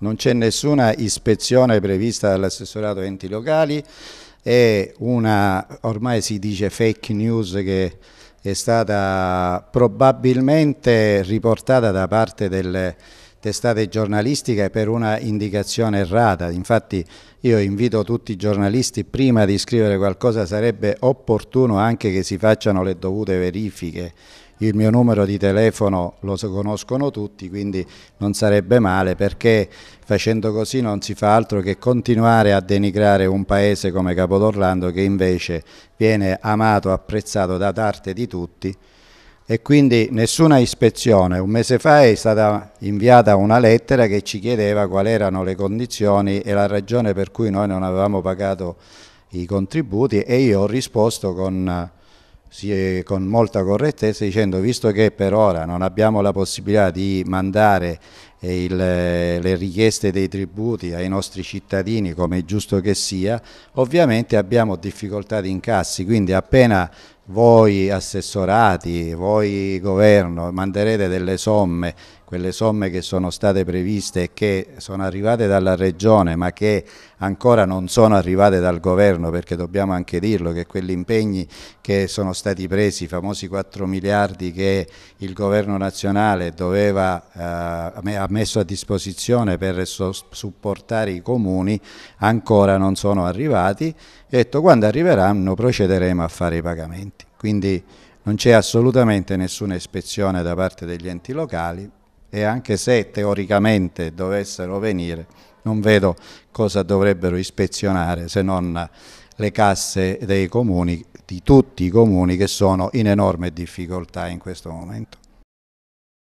non c'è nessuna ispezione prevista dall'assessorato enti locali, è una, ormai si dice fake news che è stata probabilmente riportata da parte delle testate giornalistiche per una indicazione errata. Infatti io invito tutti i giornalisti, prima di scrivere qualcosa sarebbe opportuno anche che si facciano le dovute verifiche il mio numero di telefono lo conoscono tutti, quindi non sarebbe male perché facendo così non si fa altro che continuare a denigrare un paese come Capodorlando che invece viene amato, apprezzato da parte di tutti e quindi nessuna ispezione. Un mese fa è stata inviata una lettera che ci chiedeva quali erano le condizioni e la ragione per cui noi non avevamo pagato i contributi e io ho risposto con con molta correttezza dicendo visto che per ora non abbiamo la possibilità di mandare eh, il, eh, le richieste dei tributi ai nostri cittadini come è giusto che sia, ovviamente abbiamo difficoltà di incassi, quindi appena voi assessorati, voi governo, manderete delle somme, quelle somme che sono state previste e che sono arrivate dalla Regione ma che ancora non sono arrivate dal Governo perché dobbiamo anche dirlo che quegli impegni che sono stati presi, i famosi 4 miliardi che il Governo nazionale doveva, eh, ha messo a disposizione per supportare i comuni ancora non sono arrivati, detto quando arriveranno procederemo a fare i pagamenti progetti. Quindi non c'è assolutamente nessuna ispezione da parte degli enti locali e anche se teoricamente dovessero venire non vedo cosa dovrebbero ispezionare se non le casse dei comuni, di tutti i comuni che sono in enorme difficoltà in questo momento.